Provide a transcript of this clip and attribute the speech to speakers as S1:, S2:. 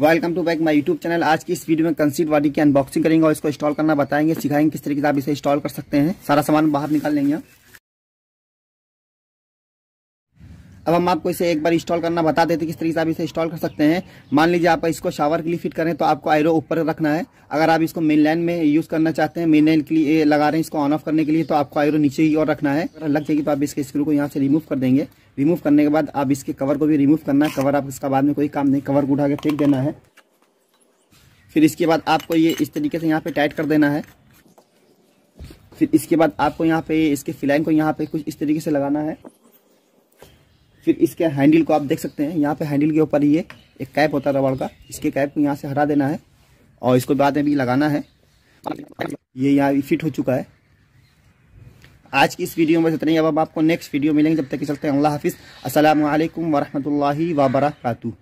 S1: welcome to back my YouTube channel आज की इस वीडियो में कंसीट वाडी की अनबॉक्सिंग करेंगे और इसको इंस्टॉल करना बताएंगे सिखाएंगे किस तरीके से आप इसे इंस्टॉल कर सकते हैं सारा सामान बाहर निकाल लेंगे अब हम आपको इसे एक बार इंस्टॉल करना बता देते किस तरीके से आप इसे इंस्टॉल कर सकते हैं मान लीजिए आप इसको शावर के लिए फिट करें तो आपको आयरो ऊपर रखना है अगर आप इसको मेन लाइन में यूज़ करना चाहते हैं मेन लाइन के लिए लगा रहे हैं इसको ऑन ऑफ करने के लिए तो आपको आयरो नीचे ही और रखना है अगर लग जाएगी तो आप इसके स्क्रू को यहाँ से रिमूव कर देंगे रिमूव करने के बाद आप इसके कवर को भी रिमूव करना है कवर आप इसका बाद में कोई काम नहीं कवर को उठा के फेंक देना है फिर इसके बाद आपको ये इस तरीके से यहाँ पे टाइट कर देना है फिर इसके बाद आपको यहाँ पे इसके फिलाइन को यहाँ पे कुछ इस तरीके से लगाना है फिर इसके हैंडल को आप देख सकते हैं यहाँ पे हैंडल के ऊपर ये एक कैप होता है रबड़ का इसके कैप को यहाँ से हटा देना है और इसको बाद में भी लगाना है ये यहाँ फिट हो चुका है आज की इस वीडियो में इतना ही अब हम आपको नेक्स्ट वीडियो मिलेंगे जब तक चलते हैं अल्लाह हाफिज़ असल वरहमल वबरकू